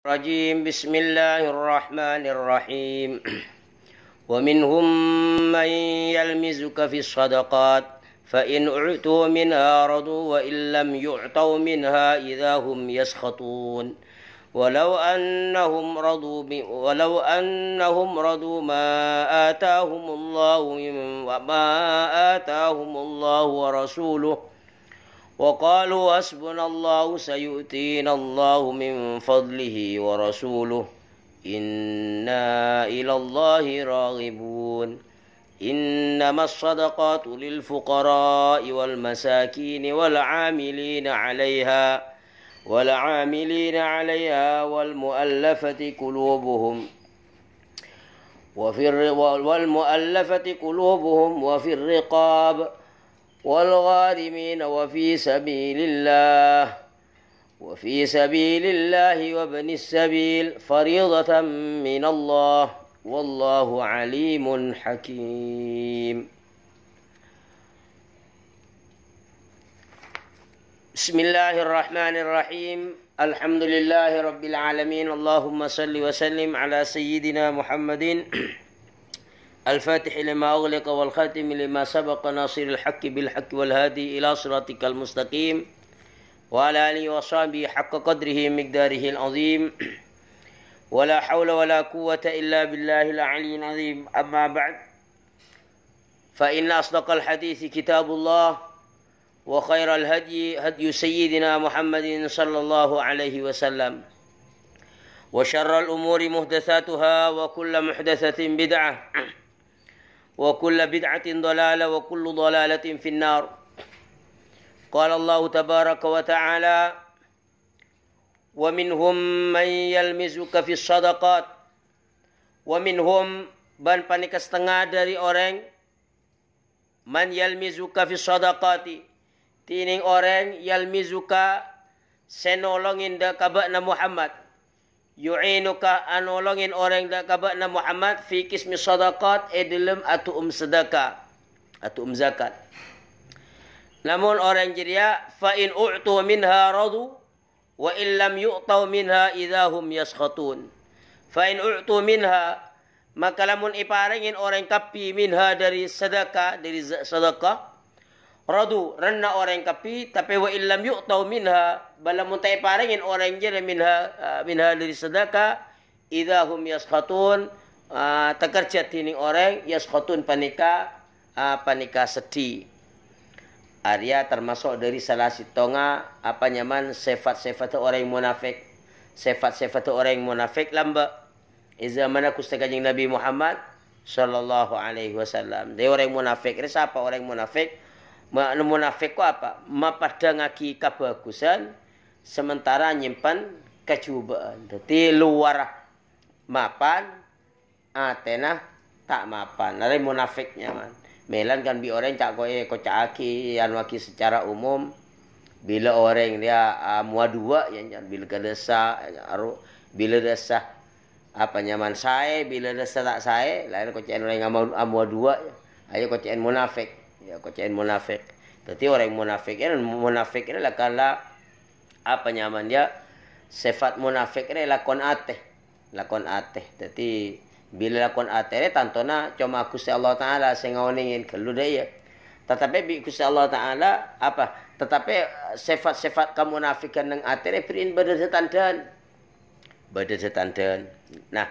رجيم بسم الله الرحمن الرحيم ومنهم من يلمزك في الصدقات فإن أعطوا منها رضوا وإن لم يعطوا منها إذا هم يسخطون ولو أنهم رضوا ولو أنهم رضوا ما آتاهم الله وما آتاهم الله ورسوله وقالوا حسبنا الله سيؤتينا الله من فضله ورسوله إنا إلى الله راغبون إنما الصدقات للفقراء والمساكين والعاملين عليها والعاملين عليها والمؤلفة قلوبهم وفي والمؤلفة قلوبهم وفي الرقاب والغارمين وفي سبيل الله وفي سبيل الله وابن السبيل فريضة من الله والله عليم حكيم بسم الله الرحمن الرحيم الحمد لله رب العالمين اللهم صل وسلم على سيدنا محمد الفاتح لما أغلق والخاتم لما سبق ناصر الحق بالحق والهادي إلى صراطك المستقيم وعلى آله وصحبه حق قدره مقداره العظيم ولا حول ولا قوة إلا بالله العلي العظيم أما بعد فإن أصدق الحديث كتاب الله وخير الهدي هدي سيدنا محمد صلى الله عليه وسلم وشر الأمور محدثاتها وكل محدثة بدعة وكل بدعة ضلالة وكل ضلالة في النار قال الله تبارك وتعالى ومنهم من يلمزك في الصدقات ومنهم من panik setengah dari orang man yalmizuka fi sadaqati tining orang yalmizuka senolongin de kabak Muhammad yu'inuka an nolongin orang dak kabat na Muhammad fi kismi sadaqat edilum eh, atu um sedekah atu um zakat namun orang jiria fa'in in u'tu minha radu wa in lam yu'tau minha idahum yaskhatun Fa'in in u'tu minha maka lamun iparingin orang kapi minha dari sedekah dari sedekah Radu renna orang kapi tapi wa illam yu'tau minha bala muntai parengin orang je minha uh, minha dari sedaka idza hum yaskhatun uh, ah, takarcia tini orang yaskhatun panika ah, panika sedih Arya termasuk dari salah sitonga apa nyaman sifat-sifat orang munafik sifat-sifat orang munafik lamba iza mana kustakanjing Nabi Muhammad sallallahu alaihi wasallam dia orang munafik siapa orang munafik Makna munafik ku apa? Mempadang ngaki kabagusan, sementara nyimpan kecubaan. Jadi luar mapan atena tak mapan. Nari munafiknya man. Melan kan bi orang cak koe kocak aki yang waki secara umum bila orang dia uh, mua dua yang jangan ya. bila kedesa ya, ya, aru bila desa apa nyaman saya bila desa tak saya lain kocak orang ngamau mua dua ayo kocak munafik ya kau cakap munafik Tetapi orang munafik ini munafik ini lah kala apa nyaman dia sifat munafik ini lakon ateh lakon ateh Tetapi bila lakon ateh ini tantona cuma aku se Allah Ta'ala saya ngawningin kelu deh ya tetapi se Allah Ta'ala apa tetapi sifat-sifat kamu nafikan dengan ateh dia berin berdasarkan dan berdasarkan dan nah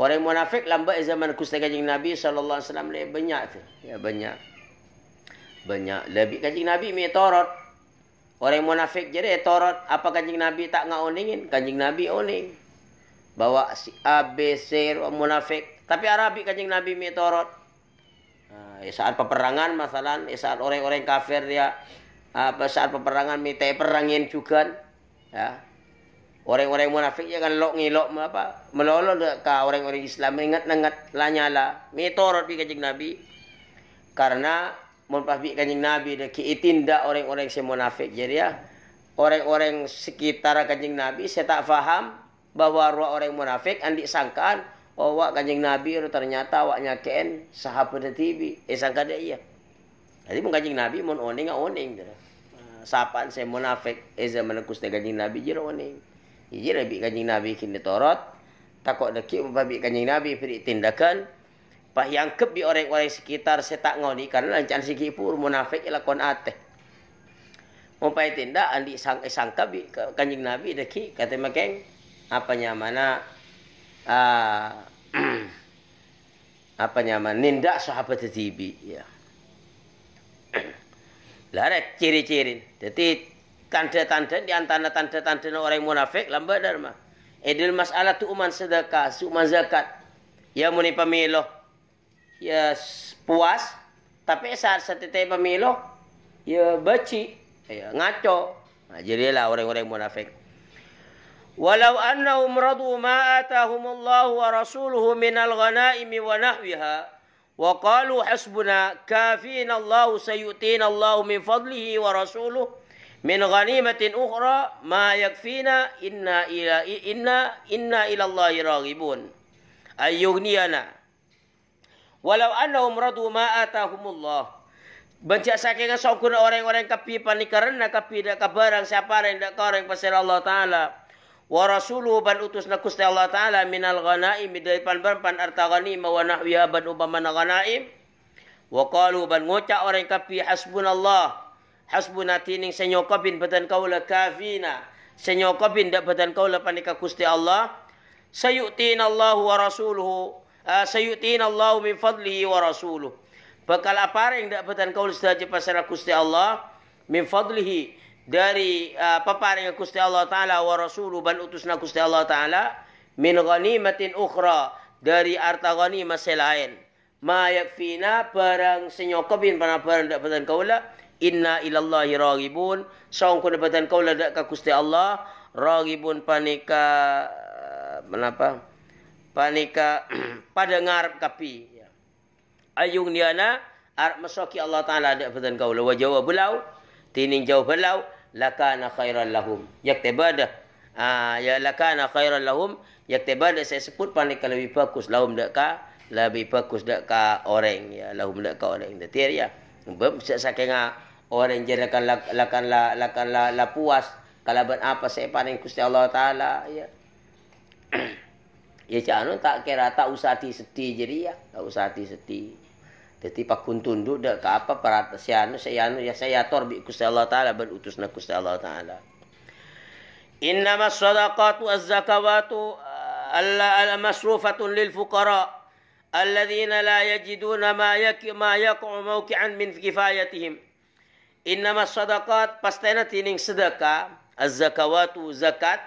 Orang munafik lambat zaman kusta kajing Nabi sallallahu alaihi wasallam banyak tu. Ya banyak banyak lebih kanjing nabi me torot orang munafik jadi torot apa kanjing nabi tak ngau oningin kanjing nabi oning bawa si a b c munafik tapi arabi kanjing nabi me torot Uh, eh, saat peperangan masalah, eh, ya saat orang-orang kafir dia apa saat peperangan minta perangin juga ya orang-orang munafik ya kan lok ngilok apa melolo ke orang-orang Islam ingat ingat lanyala torot di kajing nabi karena mempahfik kanjeng Nabi dan keitinda orang-orang yang munafik. Jadi ya, orang-orang sekitar kanjeng Nabi saya tak faham bahawa ruang orang munafik andik sangkaan awak oh, kanjeng Nabi itu ternyata awaknya ken sahabat dan tibi. Eh sangka dia iya. Jadi pun kanjeng Nabi mun oning nggak oning. Ah, Sapaan saya munafik. Eh zaman aku setiap kanjeng Nabi jira oning. Jira lebih kanjeng Nabi kini torot. Takut dekik mempahfik kanjeng Nabi. Pilih Pilih tindakan. Pah yang kebi orang-orang sekitar saya tak ngoni karena lancar sikit pun munafik ialah kon ateh. Mumpai tindak andi sang eh, sangka bi kanjing Nabi deki kata makeng apa nyamana uh, ah, apa nyaman nindak sahabat tibi ya. Larek ciri-ciri. Jadi tanda-tanda di antara tanda-tanda orang munafik lambat darma. Edil masalah tu uman sedekah, suman zakat. Ya muni pemiloh ya puas tapi saat setiap pemilu ya beci ya ngaco nah, jadilah orang-orang munafik Walau annahum radu ma atahum Allah wa rasuluhu min al-ghanaimi wa nahwiha wa qalu hasbuna kafina Allah sayutina Allah min fadlihi wa rasuluh min ghanimatin ukhra ma yakfina inna ila inna inna ila Allah raghibun ayughniyana Walau annahum radu ma atahumullah. Benci sakingan sokun orang-orang kapi pani kerana kapi dak kabaran siapa yang dak kareng pasal Allah taala. Wa rasuluhu ban utus nakusti Allah taala minal ghanaim dari pan ban pan arta ghanim wa nahwiha ban umpama ghanaim. Wa qalu ban ngoca orang kapi hasbunallah. Hasbuna tining senyokopin badan kaula kafina. Senyokopin dak badan kaula panika kusti Allah. Sayyutina Allahu wa rasuluhu Ah, sayutin Allah min fadlihi wa rasuluh. Bakal apa yang dak petan kaul saja pasal aku sti Allah min fadlihi dari apa ah, paring yang kusti Allah taala wa rasuluh bal utusna aku sti Allah taala min ghanimatin ukhra dari harta ghanimah selain. Ma yakfina barang senyokobin pada barang dak petan kaul lah. Inna ilallahi ragibun. Saung kudapatan kau ladak kakusti Allah. Ragibun panika. Uh, panika ngarap kapi ya. ayung diana arap masoki Allah taala ada pesan kau lawa jawa belau tining jauh belau lakana khairal lahum yak tebada ah ya lakana khairal lahum yak tebada saya sebut panika lebih bagus lahum dak ka lebih bagus dak ka orang ya lahum dak ka orang tetir ya bab sakenga ah, orang jadi akan la lakan la, puas kalau ben apa saya panik kusti Allah taala ya ya jangan tak kira tak usah di sedih jadi ya tak usah di sedih jadi pak tunduk dah ke apa perata si anu si anu ya saya tor bi kusti Allah taala berutus nak kusti Allah taala inna masadaqatu azzakawatu al masrufatun lil fuqara alladhina la yajiduna ma yak ma yaqu mawqian min kifayatihim inna masadaqat pastena tining sedekah azzakawatu zakat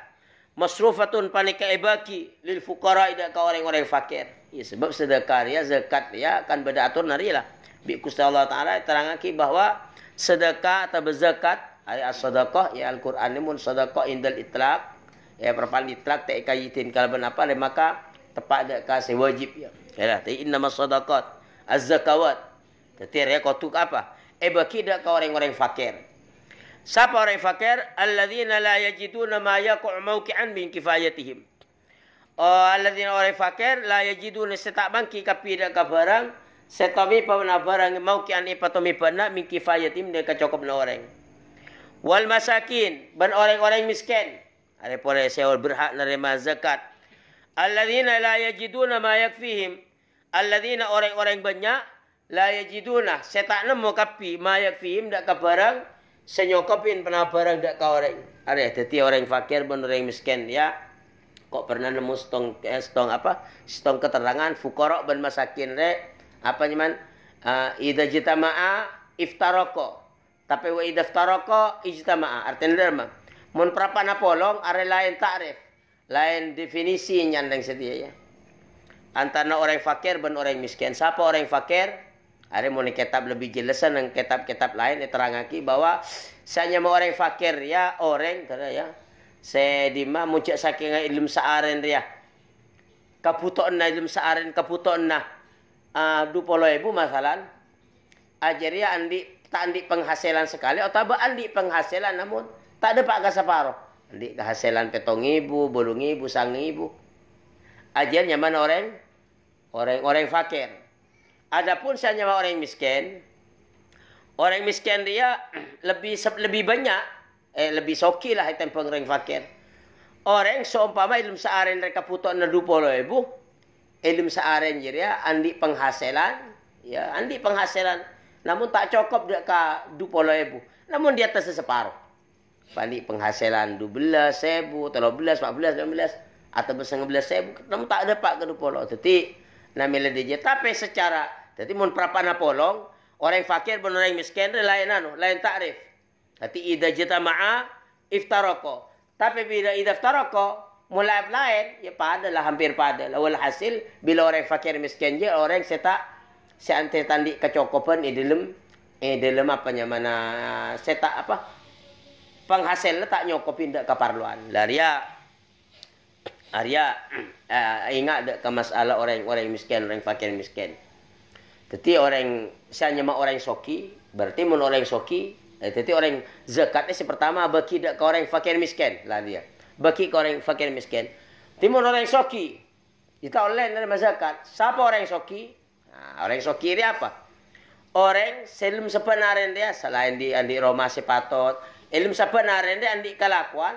masrufatun panika ibaki lil fuqara ida ka orang-orang fakir. Ya, sebab sedekah ya zakat ya akan beda atur narilah. Bi kusti Allah Taala terangaki bahawa sedekah atau berzakat ai as-sadaqah ya al-Quran mun sadaqah indal itlaq ya perpal itlaq ta ikayitin kalban apa le maka tepat dak kasih wajib ya. lah. ta inna as-sadaqat az-zakawat. Tetir ya kau tu apa? Ibaki dak ka orang-orang fakir. Siapa orang fakir? Alladzina la yajiduna ma yaqu' mawqi'an min kifayatihim. Oh, alladzina orang fakir la yajiduna setak bangki kapi dak ka barang, setami pa barang mawqi'an ipa tumi pa min kifayatihim dak cukup na orang. Wal masakin, ban orang-orang miskin. Ada pore seol berhak nerima zakat. Alladzina la yajiduna ma yakfihim. Alladzina orang-orang banyak la yajiduna setak nemu kapi ma yakfihim dak ka senyokopin pernah barang tak kau orang ada Jadi orang fakir pun orang miskin ya kok pernah nemu stong eh, stong apa stong keterangan fukorok ben masakin re apa cuman uh, eh, ida jita maa iftaroko tapi wa ida iftaroko ijita maa artinya derma mun prapa napolong are lain takrif lain definisi yang setia ya antara orang fakir ben orang miskin siapa orang fakir ada mana kitab lebih jelasan dengan kitab-kitab lain yang terangaki bahawa saya mau orang fakir ya orang kata ya. Saya dima mana muncak saking ilmu saaren dia. Kaputon na ilmu saaren kaputon na. Ah uh, dua puluh ribu masalan. Ajar ya andi tak andi penghasilan sekali atau ba andi penghasilan namun tak ada pak kasaparo. Andi penghasilan petong ibu, bolong ibu, sang ibu. ajar mana orang? Orang-orang fakir. Adapun seandainya orang miskin, orang miskin dia lebih lebih banyak eh lebih soki lah itu tempoh orang fakir. Orang seumpama ilmu seharian mereka putus nerdu polo ibu, ilmu seharian dia ya andi penghasilan, ya andi penghasilan. Namun tak cukup dia ka du polo ibu. Namun dia atas separuh. Balik penghasilan du belas ibu, tolo belas, empat belas, enam belas atau besar ngebelas ibu. Namun tak dapat ke du polo. Tetik. Nah, dia. Tapi secara jadi mun prapa na polong, orang fakir bun orang miskin re lain anu, lain takrif. Jadi ida jita ma'a iftaroko. Tapi bila ida iftaroko, mulai lain, ya pada lah hampir pada. Lalu hasil bila orang fakir miskin je orang setak seantai tandi kecokopan di eh, dalam eh dalam apa nyamana setak apa penghasil lah, tak nyokopin dek keperluan. Laria Arya ah, ah, ingat dek masalah orang-orang miskin, orang fakir miskin. Jadi orang saya nyemak orang soki, berarti mun orang soki, jadi eh, orang zakat si pertama bagi dak ke orang fakir miskin lah dia. Bagi ke orang fakir miskin. Timun orang soki. Kita oleh dari zakat. Siapa orang soki? Nah, ha, orang soki ini apa? Orang selim sebenarnya dia selain di andi Roma sepatot, Ilmu sebenarnya dia andi kelakuan.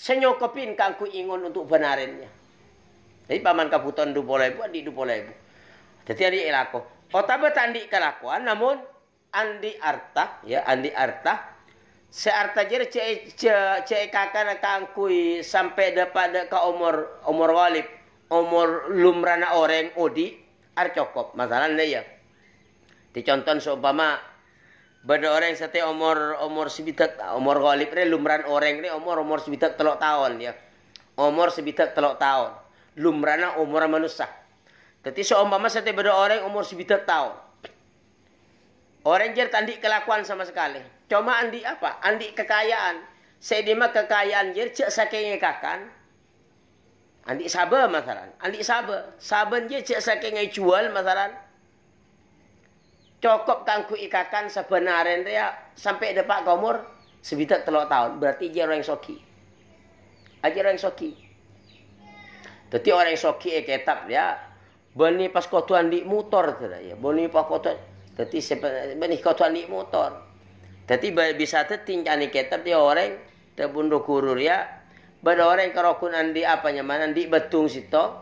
Senyokopin kangku ingon untuk benarnya. Jadi paman kabuton du boleh bu, andi du Jadi andi elakoh. Otabe tandi kelakuan namun andi arta ya andi arta se arta jere ce ce ce kakan kangkui sampai depada ka umur umur walib umur lumrana orang odi ar cukup masalah ya Di dicontoh Obama, benda orang sate umur umur sebitak umur galib ni lumran orang ni umur umur sebitak telok tahun ya. Umur sebitak telok tahun. Lumrana umur manusia. Tetapi seumpama saya berdoa orang umur sebita tahu. Orang jadi tandik kelakuan sama sekali. Cuma andi apa? Andi kekayaan. Saya dima kekayaan jadi cek saking ikakan. Andi sabar masalah. Andi sabar. Sabar je cek saking jual masalah. Cukup kangku ikakan sebenarnya dia sampai dapat umur sebita telok tahun. Berarti dia orang soki. Aja orang soki. Tetapi orang soki eketap eh, Ya. Bani pas kau tuan di motor tada ya. Bani pas kau tuan. tetapi siapa bani kau tuan di motor. tetapi boleh bisa tadi ni kitab dia orang terbunuh kurur ya. Bani orang kerokun andi apa nyaman andi betung situ.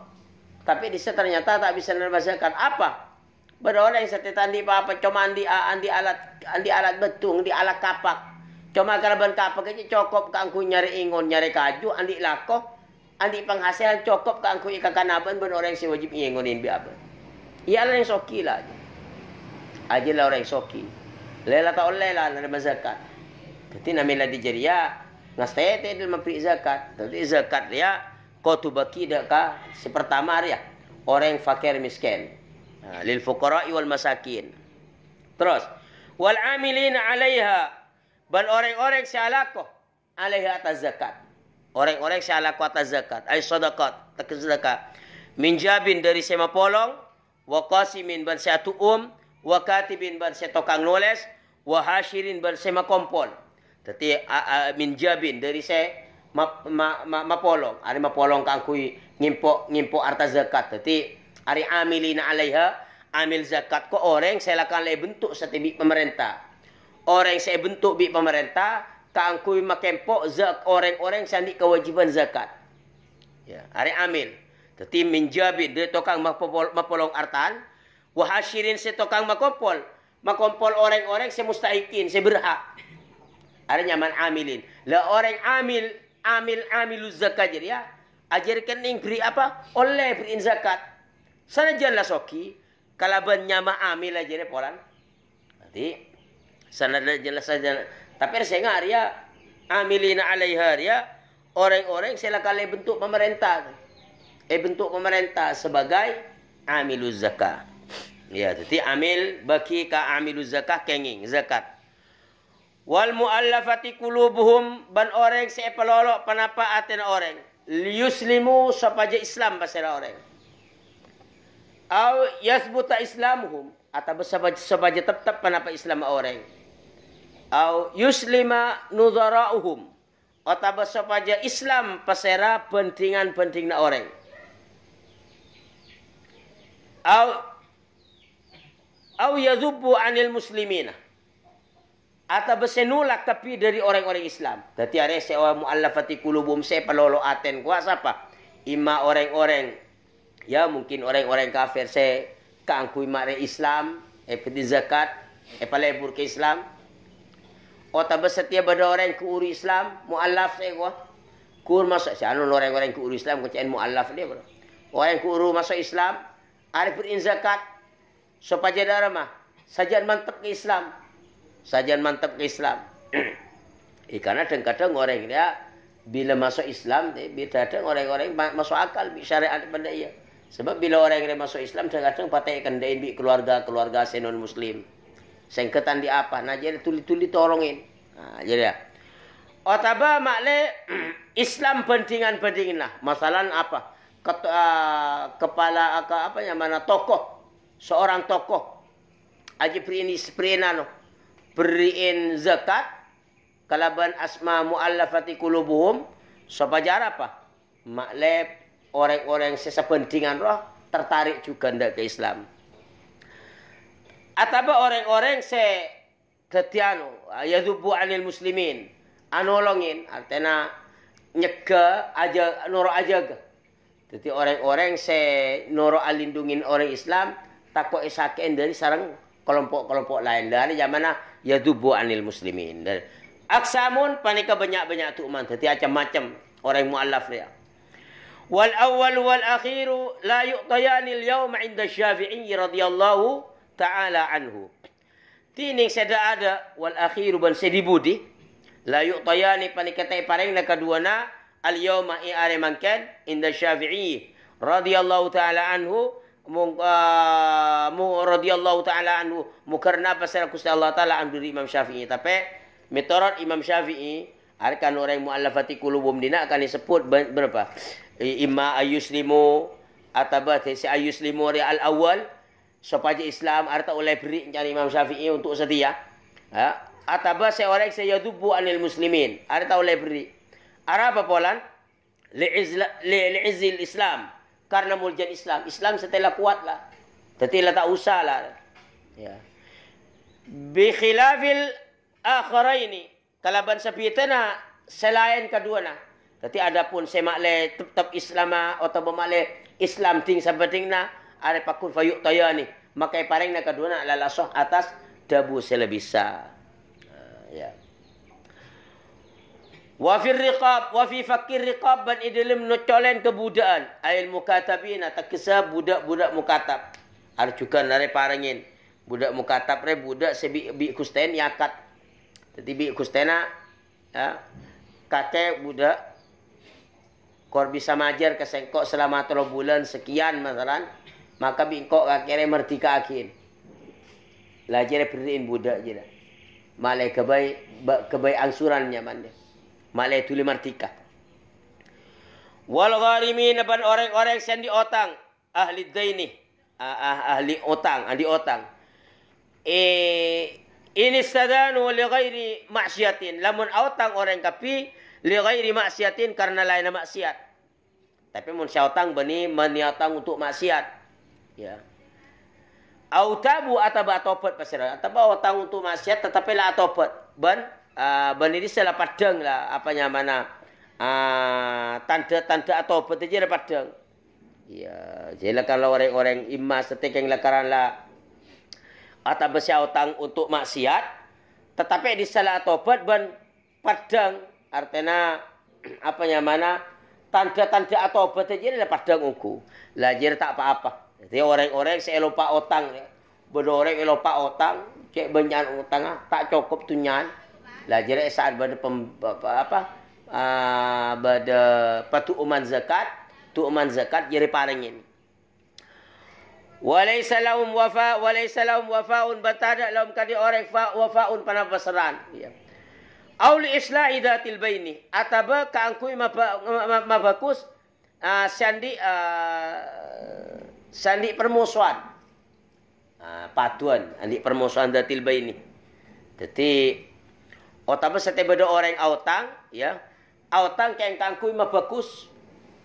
Tapi di sana ternyata tak bisa nerbasakan apa. Bani orang yang setiap andi apa, apa cuma andi andi alat andi alat betung di alat kapak. Cuma kalau bani kapak aja cukup kangku nyari ingon nyari kaju andi lakok. Andi penghasilan cukup ke angkui ke kanaban pun orang yang wajib ingin ngunin bi apa. Ialah yang soki lah. Ajilah ah, orang yang soki. Lelah lah, tak boleh lah nak zakat. Tapi nak milah dijeria. Ngasih tak dalam mampir zakat. Tetapi zakat dia. Kau tu baki dekat. Sepertama dia. Orang fakir miskin. Ah, lil fukarai wal masakin. Terus. Wal amilin alaiha. Bal orang-orang si alakoh. Alaiha atas zakat orang-orang yang alaku atas zakat ai sedekah tak zakat Minjabin dari sema polong wa qasimin ban satu um wa katibin ban setokang nulis wa hasirin ban sema kompol tetapi minjabin dari saya, ma ma ma, ma polong ari ma polong kang kui ngimpo ngimpo arta zakat tetapi ari amilina alaiha amil zakat ko orang selakan le bentuk setibik pemerintah orang se bentuk bi pemerintah tangkui makan pok zak orang-orang sandi kewajiban zakat. Ya, hari amil. Tetapi menjabit dia tokang mapolong artan, wahashirin se tokang makopol makopol orang-orang se mustaikin se berhak. Hari nyaman amilin. Le orang amil, amil amilu zakat jadi ya. Ajarkan ning beri apa? Oleh beri zakat. Sana janganlah soki. Kalau benyama amil aja ni polan. Nanti. Sana janganlah saja. Jalan... Lah, tapi saya sengah dia. Amilina alaiha dia. Orang-orang silakan lain bentuk pemerintah. Eh bentuk pemerintah sebagai amiluz zakah. Ya, jadi amil bagi ka amiluz zakah kenging zakat. Wal muallafati qulubuhum ban orang si pelolok panapa aten orang. Liuslimu sapaja Islam basara orang. Au yasbuta islamuhum atau sapaja sapaja tetap panapa Islam orang au yuslima nuzarauhum atau saja Islam pesera pentingan-pentingan orang au au yazubu anil muslimin atau bersenulak tapi dari orang-orang Islam. Jadi ada saya orang mu'allafati kulubum saya pelolo aten kuasa apa? Ima orang-orang. Ya mungkin orang-orang kafir saya. Kangku ima Islam. Eh peti zakat. Eh pelebur ke Islam. Orang Wata bersetia pada orang yang uri Islam Mu'alaf saya kuah Kur masuk Saya anu orang-orang ke uri Islam Kucain mu'alaf dia bro. Orang yang uru masuk Islam Arif berin zakat Sopaja darah mah Sajian mantap ke Islam Sajian mantap ke Islam Eh karena kadang-kadang orang dia Bila masuk Islam dia Bila ada orang-orang masuk akal Bik syariat pada dia Sebab bila orang yang masuk Islam Kadang-kadang patah ikan dain keluarga-keluarga senon muslim sengketan di apa. Nah, jadi tuli-tuli tolongin. Nah, jadi ya. Otaba makle Islam pentingan pentingin lah. Masalah apa? Ket, uh, kepala uh, apa yang mana tokoh seorang tokoh aji perini seperina no beriin zakat kalaban asma muallafati kulubuhum sepajar apa makle orang-orang sesa pentingan roh tertarik juga ndak ke Islam atau orang-orang se tetianu yadubu anil muslimin anolongin artinya nyeke aja noro aja jadi orang-orang se nuro alindungin orang Islam takut isakin dari sarang kelompok-kelompok lain dari zaman yadubu anil muslimin aksamun panika banyak-banyak tu man jadi macam-macam orang mualaf dia wal awwal wal akhiru la yu'tayani al-yawma 'inda syafi'i radhiyallahu ta'ala anhu. Tining sada ada wal akhiru ban sedibudi. La yu'tayani panikatai pareng na kaduana al yawma i are mangken inda syafi'i radhiyallahu ta'ala anhu mu ah, radhiyallahu ta'ala anhu mukarna pasal kusti Allah ta'ala anhu Imam Syafi'i tapi mitorot Imam Syafi'i arkan orang muallafati qulubum dina akan disebut berapa imma ayuslimu ataba si ayuslimu ri al awal sopaji Islam atau oleh beri cari Imam Syafi'i untuk setia. Ha? saya orang saya itu dubu anil muslimin atau oleh beri. Arab Li'izil Islam Karena muljan Islam Islam setelah kuat lah Tapi lah tak usah lah ya. akhara ini kalau Kalaban kita nak Selain kedua nak, Tapi ada pun saya semakle tetap Islam Atau lah, memakle Islam ting sabating na Ada pakun fayuk ni maka paring nak kedua nak lalasoh atas debu selebisa. Ah, ya. Wa fi riqab wa fi fakir riqab ban idlim nucolen kebudaan ail mukatabin atau kisah budak-budak mukatab. Ada juga nare parangin budak mukatab re budak sebi bi kusten yakat. Jadi bi kustena ya, kakek budak korbi samajer kesengkok selama telo bulan sekian masalah. Maka bingkok kakere merdika akin. Lajere perin budak je lah. Malai kebaik, kebaik angsurannya mandi. Malai tuli merdika. Wal gharimin apan orang-orang yang diotang. Ahli daini. Ah, ah, ahli otang, ahli otang. Eh, ini sadanu li ghairi maksiatin. Lamun otang orang kapi li ghairi maksiatin karena lain maksiat. Tapi mun syautang bani meniatang untuk maksiat ya au tabu atau atopet pasal atau bawa tang untuk maksiat tetapi la atopet ben ah, ben ini salah padang lah apanya mana tanda-tanda ah, uh, atau apa lah padang. dapat dia. Ya, jelah kalau orang-orang imas setiap yang lakaran lah atau bersih hutang untuk maksiat, tetapi di salah atau ben padang artinya apa yang mana tanda-tanda atau apa je dapat lah dia ungu. Lajir lah tak apa-apa. Jadi orang-orang saya lupa otang. Bodoh orang yang lupa otang. Cek banyak utang. Ah, tak cukup tu nyan. Lah jadi saat pada apa, apa uh, ah, pada patu uman zakat, tu uman zakat jadi parangin. Waalaikumsalam salam wafa, walai salam wafaun batada lom kadi orang fa wafaun panah pasaran. Ya. Auli isla ida tilba ini. Ataba keangkui mabakus. Ah, sandi. Sandi permusuhan. Ha, patuan alik permusuhan datil tilba ini. Jadi, otama setiap ada orang autang, ya, autang kian kangkui mabekus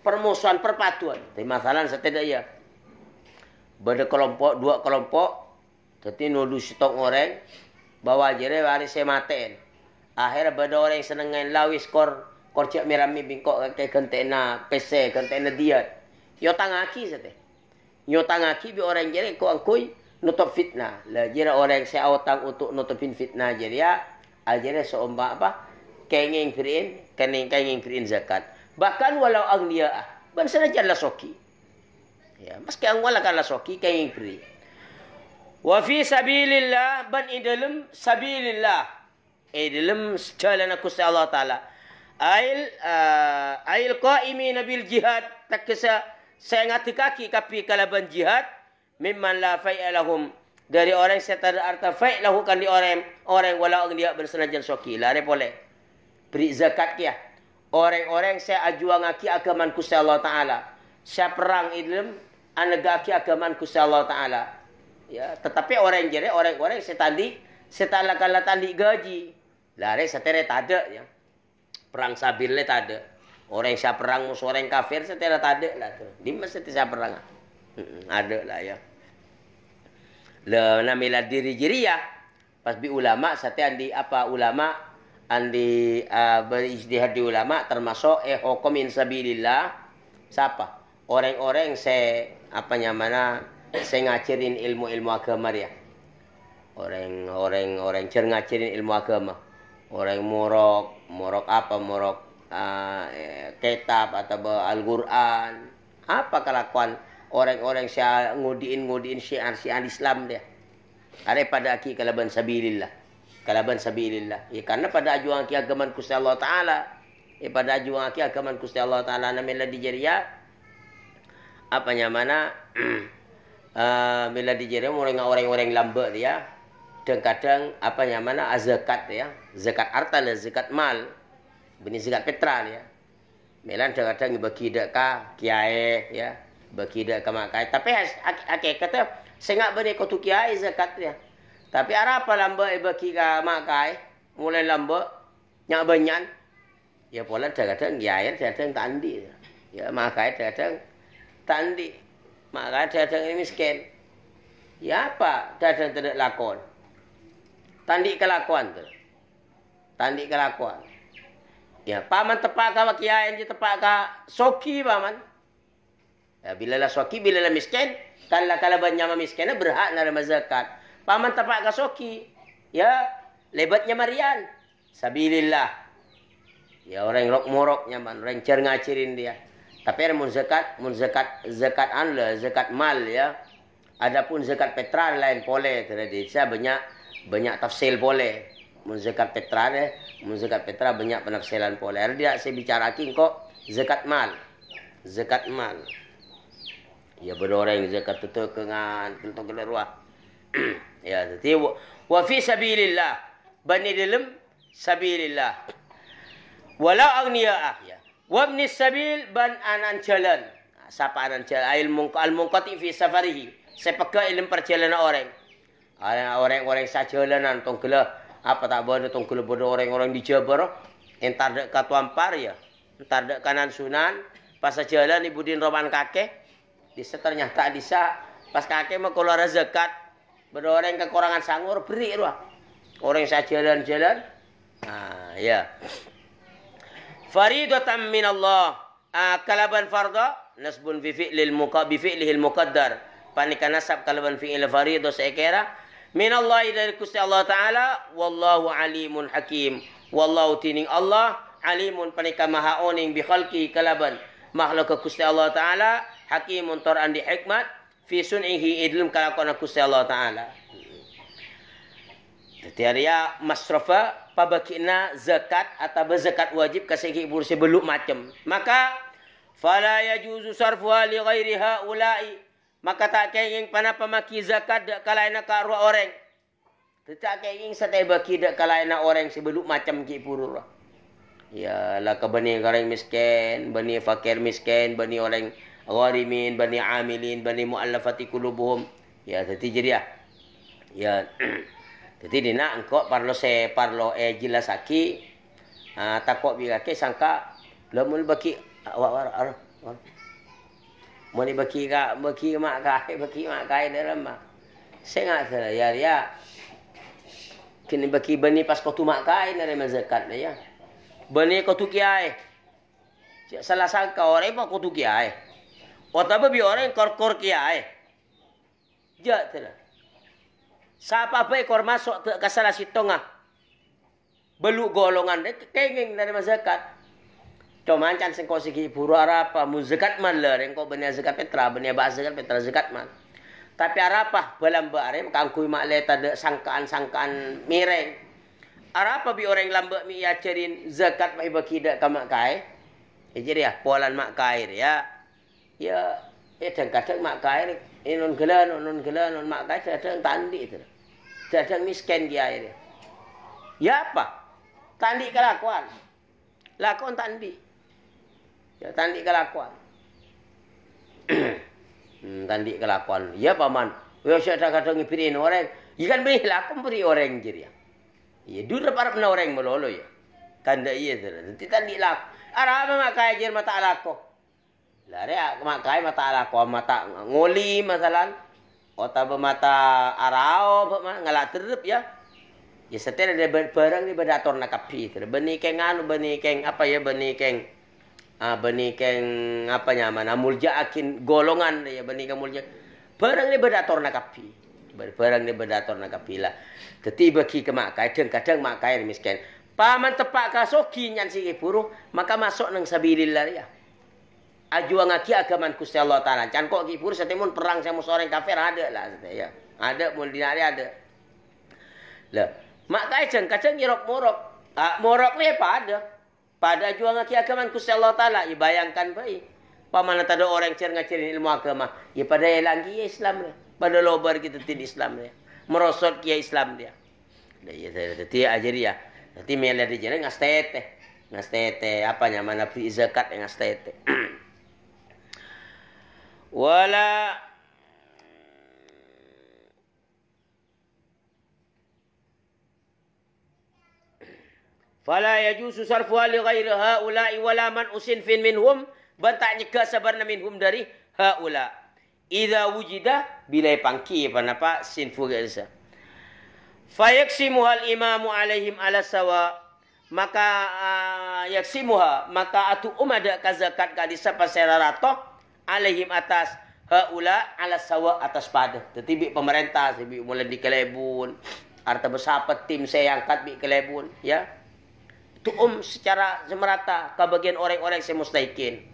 permusuhan perpatuan. Tapi masalah setiap ada ya. Berde kelompok dua kelompok, jadi nudu stok orang bawa jere waris sematen. Akhir berde orang senengain lawis kor korcik mirami bingkok kayak kentena PC kentena dia. Yo tangaki setiap nyotanga kibi orang jere ko angkui nutup fitnah la jere orang se autang untuk nutupin fitnah jere ya al jere seomba apa kenging kirin kening kenging kirin zakat bahkan walau ah ban saja la soki ya meski ang wala kala soki kenging kiri wa fi sabilillah ban idalem sabilillah idalem jalan aku se Allah taala ail uh, ail qaimin bil jihad tak takisa saya ngati kaki kapi kalaban jihad mimman la fa'ilahum dari orang yang tak ada harta fa'ilahukan di orang orang wala orang dia bersenajan soki lari boleh beri zakat dia ya? orang-orang saya ajuang ngaki agaman ku Allah taala saya perang ilm anegaki agaman ku Allah taala ya tetapi orang jere orang-orang saya tadi saya tak lakukan tadi gaji lari saya tak ada ya perang sabil tak ada Orang yang siapa perang musuh orang kafir setiap ada lah tu. Di mana setiap siapa perang? Hmm, ada lah ya. Le namila diri jiri ya. Pas bi ulama setiap di apa ulama andi uh, berijtihad di ulama termasuk eh hukum insabilillah siapa? Orang-orang saya apa namanya? Saya ngacirin ilmu-ilmu agama ya. Orang-orang orang cer ngacirin ilmu agama. Orang murok, murok apa murok uh, kitab atau Al-Quran. Apa kelakuan orang-orang yang ngudiin-ngudiin syiar-syiar Islam dia? Ada pada aki kalaban sabilillah. Kalaban sabilillah. Ya, karena pada ajuan aki agaman kusti Allah Ta'ala. Ya, pada ajuan aki agaman kusti Allah Ta'ala. Namila di jariah. Apanya mana? uh, di jariah orang-orang yang lambat dia. Ya. Kadang-kadang apa yang mana ah, zakat ya zakat harta dan zakat mal Bini sikat Petra ni ya. Melan kadang-kadang bagi dak ka kiai ya, bagi dak ka makai. Tapi akhir kata sengak bini ko tu kiai zakat ya. Tapi ara apa lamba e bagi ka makai, mulai lamba nyak banyak. Ya pola kadang-kadang kiai kan, kadang-kadang tandi. Ya, ya makai kadang-kadang tandi. Makai kadang-kadang miskin. Ya apa kadang-kadang tidak lakon. Tandi kelakuan tu. Tandi kelakuan. Ya, paman tepak ke wakia yang tepak ke soki paman. Ya, bila lah soki, bila lah miskin. Kalau kalau banyak miskin, berhak nak ada Paman tepak ke soki. Ya, lebatnya marian. Sabilillah. Ya, orang rok morok nyaman. Orang cer ngacirin dia. Tapi ada mun zakat, mun zakat, zakat anla, zakat mal ya. Adapun zakat petral lain boleh. Terhadap saya banyak, banyak tafsir boleh muzakat petra ni, muzakat petra banyak penafsiran pola. Hari dia saya bicara lagi kok zakat mal. Zakat mal. Ya berorang zakat tu dengan tentu keleruah. ya jadi wa fi sabilillah bani dalam sabilillah. Wala agniya ya. Wa min sabil ban anan jalan. Ha, siapa anan jalan? Ail mungkat al mungkat fi safarihi. Sepeka ilmu perjalanan orang. Ha, orang-orang sajalanan tunggulah apa tak boleh tong kelebo orang-orang di Jabar entar oh? dek kat wampar ya entar dek kanan sunan pas jalan ibu din roman kake di ternyata disa pas kake mau keluar zakat berdoa orang kekurangan sangur beri ruah orang saya jalan-jalan ah ha, ya faridatan min Allah ah, ha, kalaban fardha nasbun bi fi'lil muqaddar panika nasab kalaban fi'il saya kira. Min Allah dari kusti Allah Ta'ala Wallahu alimun hakim Wallahu tining Allah Alimun panika maha oning bi khalki kalaban Makhluk kusti Allah Ta'ala Hakimun tor'an di hikmat Fi sun'ihi idlum kalakona kusti Allah Ta'ala Jadi ada ya masrafa Pabakina zakat Atau berzakat wajib Kasihki ibu rusi beluk macam Maka Fala yajuzu sarfuha li ghairi ha'ulai Maka tak kering pada pemaki zakat dek kalai nak arwah orang. Tidak kering setai baki dek kalai nak orang sebelum macam ki purur. Ya lah ke orang miskin, bani fakir miskin, bani orang gharimin, bani amilin, bani mu'allafati kulubuhum. Ya tadi jadi ya. Ya. Jadi dia nak engkau parlo se parlo eh jila saki. Ah takut bila ke sangka belum baki awak-awak. Ah, mereka beki kak, beki mak baki beki mak kai dalam mak. Saya ingat ya, ya. Kini baki bani pas kau tu mak kai dalam zakat ni, ya. Bani kau tu kiai. Cik salah sangka orang pun kau tu kiai. Atau apa orang kor-kor kiai. Ya, tera. Siapa baik kor masuk ke salah si tengah. Beluk golongan dia, kengeng dari zakat. Cuma macam sing kau sikit buru arapa mu zakat malar lah. yang kau benar zakat petra benar bahasa zakat petra zakat mal. Tapi arapa belam bare makan kui mak leh tak sangkaan sangkaan mireng. Arapa bi orang lambat mi ya cerin zakat mai baki dak kamak kai. Ya, jadi ya polan mak kai ya. Ya ya dan kadang mak kai inon eh, gelan inon gelan inon mak kai kadang tandi itu. Kadang miskin dia ini. Ya apa? Tandi kelakuan. Lakon tandi. Ya tandik kelakuan. hmm, tandik kelakuan. Ya paman. Ya saya tak kata ngipirin orang. Ikan kan beri laku lah, beri orang jer Ya dulu para pernah orang melolo ya. Kan dah iya sudah. Nanti tandik laku. Arah memakai jir mata laku. Lah Lari memakai mata laku. Lah mata nguli masalah. Otak oh, bermata arau. Ngalak terdip ya. Ya setelah dia barang ni berdator nak Benih keng anu, benikeng apa ya, benikeng uh, benikan apa nyaman nah, mulja akin golongan ya benikan mulja barang ni berdator nak kapi barang ni berdator nak kapi lah tetiba ki ke mak kadang kadang mak miskin paman tepak kasoki nyan si puru maka masuk nang sabilillah ya ajuang aki agaman kusti Allah taala can kok ki puru setemun perang sama seorang kafir ada lah ya ada mul dinari ada lah mak kadang kadang ngirok morok ah, morok ni apa ada pada juang akhir akaman kusya Allah Ta'ala. Ya bayangkan baik. Pemana tak ada orang yang cerita-cerita ilmu agama. Ya pada yang lagi ya Islam dia. Pada lobar kita tidak Islam dia. Merosot kia Islam dia. Ya saya kata, dia ajar dia. Nanti mela dia jalan dengan setete. Dengan setete. Apa yang mana pergi zakat dengan setete. Wala... Fala yajusu sarfu li ghairi haula'i wala man usin fin minhum bentak nyeka sabarna minhum dari haula. Idza wujida bila pangki apa napa sin furaisa. Fayaksimu hal imamu alaihim ala sawa maka uh, yaksimuha maka atu umada kazakat kadi sapa serarato alaihim atas haula ala sawa atas pada tetibi pemerintah sibi mulai di kelebun harta besar tim saya angkat bi kelebun ya tuum secara semerata ke bagian orang-orang yang mustaikin.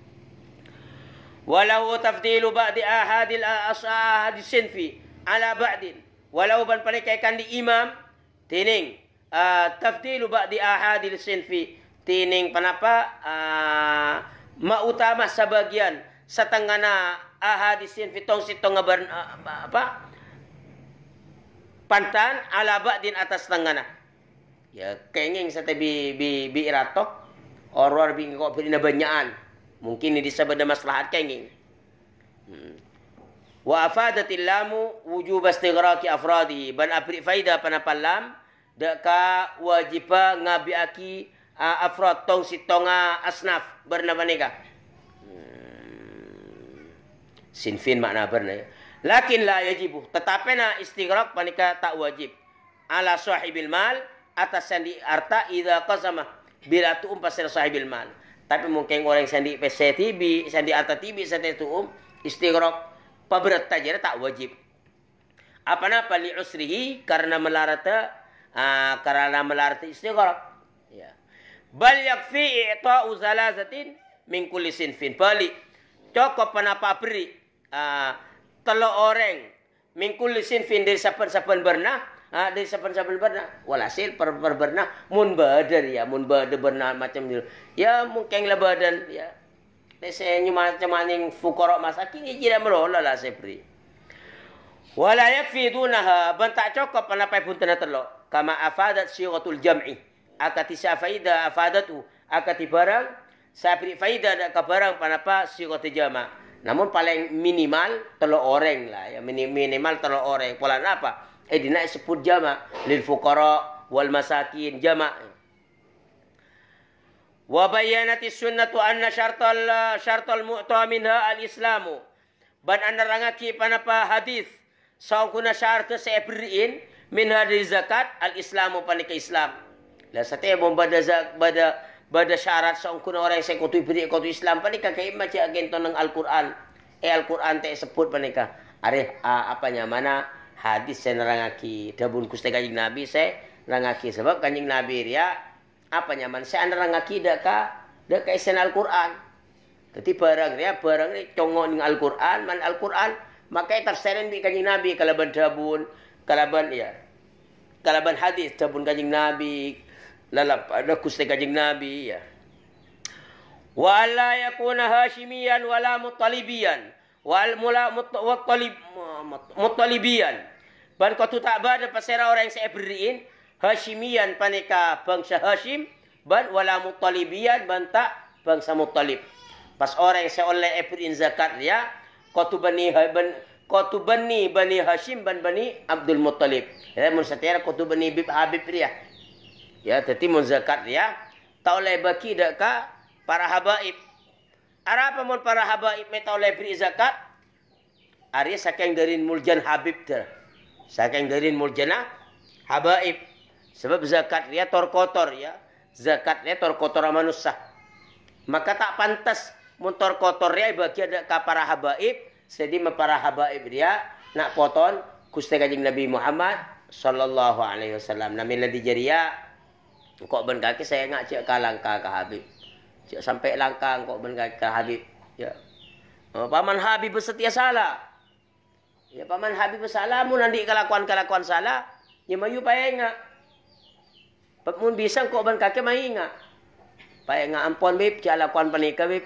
Walau tafdilu ba'di ahadil as'ahadi sinfi ala ba'din. Walau ban panikaikan di imam, tining. Uh, tafdilu ba'di ahadil sinfi. Tining panapa? Uh, ah, mautama sebagian setengah na di sinfi tong sitong ngabarn, ah, apa? Pantan ala ba'din atas setengah ya kenging sate bi bi bi iratok orwar bi ngok bi banyakan mungkin ini disebut ada masalah kenging hmm. wa afadat illamu wujub istighraqi afradi ban apri faida panapal lam deka wajiba ngabi aki afrad tong si tonga asnaf bernama nega hmm. sinfin makna berne. lakin la yajibu tetapi na istighraq panika tak wajib ala sahibil mal atas sandi harta idza sama bila tu um pasal sahibil mal tapi mungkin orang sandi pesa tibi sandi harta tibi sandi tu um istiqroh pabrat tajir tak wajib apa napa li usrihi karena melarata uh, ah, karena melarata istiqroh. ya bal yakfi i'ta'u zalazatin min kulli sinfin bali cukup penapa beri uh, ah, telo orang min kulli sinfin dari sapan sapan bernah ha, dari sabun-sabun bernak walhasil per per bernak mun badar ya mun badar bernak macam ya, lah ya. ni, ya mungkin lah badan ya macam mana yang fukorok masa kini jira merola lah sepri walaya fitu nah bentak cokop apa pun tena terlo kama afadat syiratul jam'i akati syafaida afadatu akati barang sabri faida dak kabarang panapa syiratul jama' Namun paling minimal telo orang lah ya minimal telo orang pola apa? Eh dinaik sebut jamak lil fuqara wal masakin jamak. Wa bayyanati sunnatu anna syartal syartal mu'ta minha al islamu. Ban anarangaki panapa hadis saukuna syartu sebriin min hadiz zakat al islamu panik islam. La sate bombada zak bada bada syarat saukuna orang yang sekutu beri kutu islam panik ka imma ci agen tonang al quran. Eh al quran tak sebut panik ka. Areh ah, apanya mana hadis saya nerangaki dabun kusti kanjeng nabi saya nerangaki sebab kanjeng nabi ya apa nyaman saya nerangaki dah ka dah ka isen al quran jadi barang ya barang ni congong dengan al quran man al quran makai terseren bi kanjeng nabi kalaban dabun kalaban ya kalaban hadis dabun kanjeng nabi lalap ada kusti kanjeng nabi ya wala yakuna hashimian wala mutalibian wal mula mutolibian, mutalibian ban kau tak ber dan pasera orang yang saya beriin hashimian paneka bangsa hashim ban wala mutalibian ban tak bangsa mutalib pas orang yang saya oleh eh, beriin zakat ya kau tu bani ha- ban kau tu bani bani hashim ban bani abdul mutalib ya mursatera kau tu bani bib habib ria ya tetapi mun zakat ya tak oleh bagi dak para habaib Ara pamun para habaib meta oleh pri zakat. Ari saking darin muljan habib ter. Saking darin muljana ah? habaib. Sebab zakat dia kotor ya. Zakat dia kotor manusia. Maka tak pantas motor kotor dia bagi ada ka para habaib. Jadi para habaib dia nak poton kusti kajing Nabi Muhammad sallallahu alaihi wasallam. Nami ladi jariya. Kok ben kaki saya ngak kalangka ka habib. Cik sampai langkang kok mengaikan Habib. Ya. Oh, paman Habib bersetia salah. Ya paman Habib bersalah mun nanti kelakuan-kelakuan salah, ya mayu payah ingat. Pemun bisa kok ban kaki mai ingat. Payah ingat ampun bib cik lakuan penikah bib.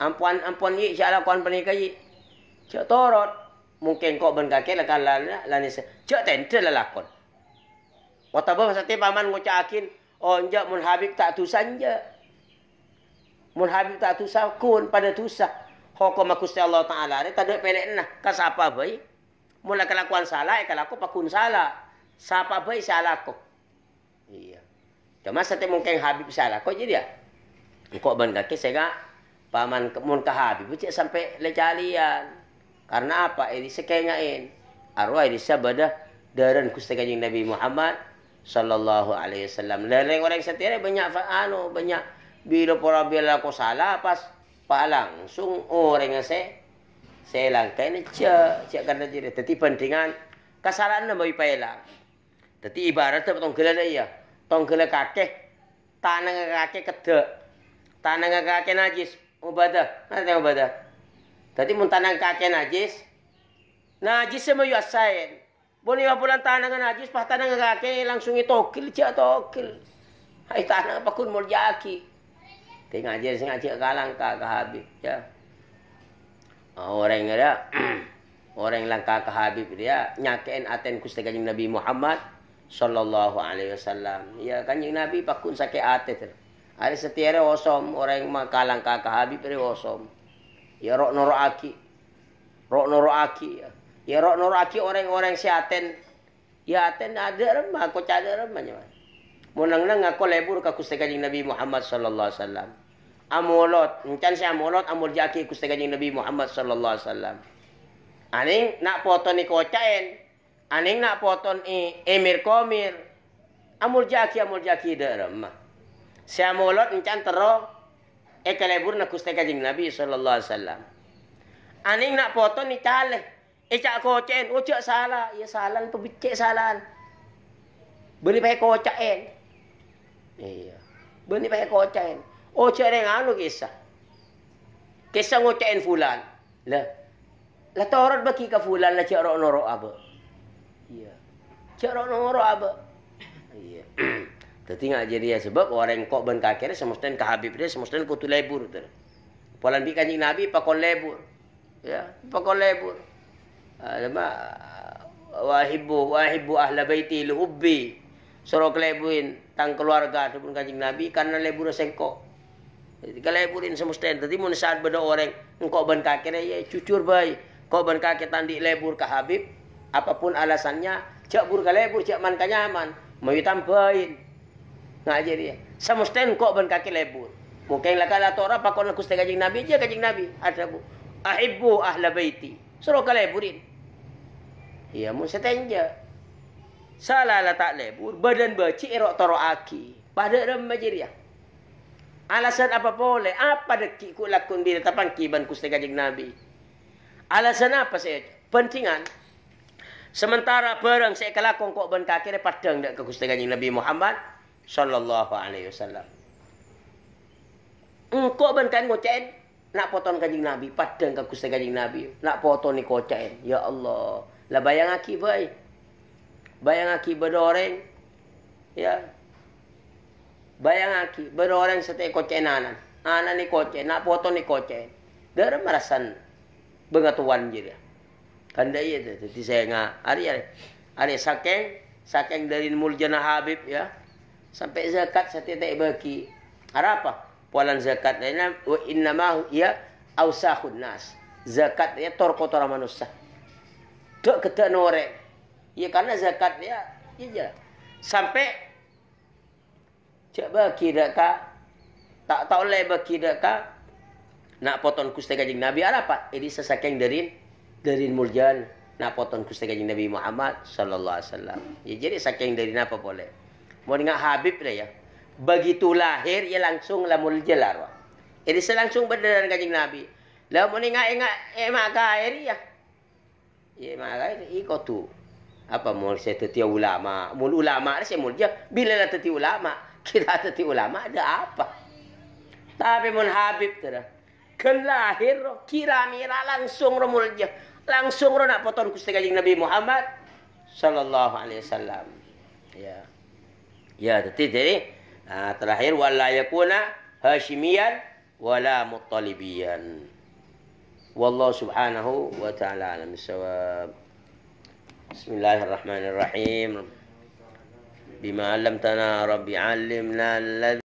Ampun ampun ye cik lakuan penikah ye. Cik torot mungkin kok ban kaki lakan lani lah se. Cik tentel lah lakon. Wata bahasa ti paman ngucakin, oh njak mun Habib tak tusan je. Mun tak tusah kun pada tusah. Hukum aku sti Allah Taala ni tak ada pelek nah. Ka siapa bai? Mun kelakuan salah e kalau aku pakun salah. Siapa bai salah aku? Iya. Cuma setiap mungkin habib salah. aku jadi ya? Kok ke kaki sega paman mun ka habib cek sampai lecalian. Karena apa? Eh, ini sekengain. Arwah ini sabada daran kusti kanjeng Nabi Muhammad sallallahu alaihi wasallam. Lereng orang setia banyak anu banyak bila pura bila aku salah pas pa langsung oh, orang yang saya saya langkai ni cak cak kena jadi tetapi pentingan kesalahan nama ipa lah. tetapi ibarat tu tong kelak iya tong kelak kakek tanah kakek kede tanah kakek najis ubada nanti ubada tetapi mun tanah kakek najis najis semua yu asain boleh apa pulang tanah najis pas tanah kakek langsung itu kil cek tokil Hai tanah pakun kun mau Tengah dia sengaja cik kalang ka ke Habib ya. Ah, orang dia orang langka ke Habib dia ya, nyakain aten kusti kanjeng Nabi Muhammad sallallahu alaihi wasallam. Ya kanjeng Nabi pakun sake ate tu. Ada setiara osom orang makalang ka ke Habib dia osom. Ya rok noro aki. Rok noro aki. Ya. ya rok nur aki orang-orang si aten. Ya aten ada remah, kau cari remah nyaman. Munang nang aku lebur ke kusti kanjeng Nabi Muhammad sallallahu alaihi wasallam amolot encan si amolot amol jaki ku segajing Nabi Muhammad sallallahu alaihi wasallam aning nak poton ni kocain aning nak poton i emir komir amol jaki amol jaki derem si amolot encan tero ekalebur eh, nak ku segajing Nabi sallallahu alaihi wasallam aning nak poton ni tale Ecak eh, kocen, ucak oh, salah, ya salah, pebicik salah. Beli pakai kocen, iya. Bunyi pakai kocen. Oh yang anu kisah. Kisah ngocain fulan. Lah. Lah tawarat bagi ka fulan lah cerok noro apa. Iya. Cerok noro apa. Iya. Tapi nggak jadi ya sebab orang kok ben kakek semestain ke Habib dia kau kutu lebur tu. Polan bikin kanjeng Nabi pakon lebur, ya pakon lebur. Ah, Lama wahibu wahibu ahla baiti luhubi sorok lebuin tang keluarga ataupun kanjeng Nabi karena lebur sengkok. Kalau burin semua stand, tadi mun saat beda orang engkau ben kakek ya cucur bai. Kau ban kaki tandik lebur ke Habib, apapun alasannya, cak bur kalau lebur cak man kanya kanyaman, mau tambahin. Nah jadi ya. Semua stand kau ban kaki lebur. Mungkin lah kalau tora pakon aku setengah kajing Nabi je kajing Nabi. Ada bu. Ahibu ahla baiti. Suruh kalau burin. Ya mun setenja. Salah lah tak lebur. Badan baci erok toro aki. Pada dalam majeriah. Alasan apa boleh? Apa dek ikut lakon bila tapang kiban kusti kajik Nabi? Alasan apa saya? Pentingan. Sementara perang saya kelakon kok ben kaki dia padang dek ke kusti kajik Nabi Muhammad sallallahu alaihi wasallam. Engkau ben kan ngocen nak potong kajik Nabi padang ke kusti kajik Nabi. Nak potong ni kocain, Ya Allah. Lah bayang aki akibat. Bayang aki berdoreng, Ya. Bayang aki, berorang setiap koce anak anak ni koce, nak potong ni koce. Dara merasa pengetuan je dia. Kanda iya tu, tu saya nga. Hari hari, hari saking, saking dari muljana Habib ya. Sampai zakat setiap tak bagi. apa? Pualan zakat. Wa inna mahu ya awsahun nas. Zakat ya torkotora manusia. Tak ketak orang, Ya karena zakat ya, iya lah. Sampai Cik baki dah kak. Tak tahu leh baki dah kak. Nak potong kustai kajing Nabi Arafat. Ini sesakeng dari dari Murjan. Nak potong kustai kajing Nabi Muhammad Sallallahu Alaihi Wasallam. Ya, jadi saking dari apa boleh. Mau dengar Habib dah ya. Begitu lahir, ia langsung la Murjan lah. Ini lah selangsung berdarah kajing Nabi. Lalu mau ingat ingat eh mak air ya. Ya mak air ikut tu. Apa mul saya tetiak ulama. Mul ulama ni saya mul dia. Bila lah tetiak ulama kita tadi ulama ada apa? Tapi mun Habib tu dah. Kelahir roh kira mira langsung roh mulia. Langsung roh nak potong kusti kajing Nabi Muhammad sallallahu alaihi wasallam. Ya. Ya, tadi tadi ha, nah, terakhir wala yakuna hasyimian wala muttalibian. Wallah subhanahu wa ta'ala alam sawab. Bismillahirrahmanirrahim. بما علمتنا ربي علمنا الذي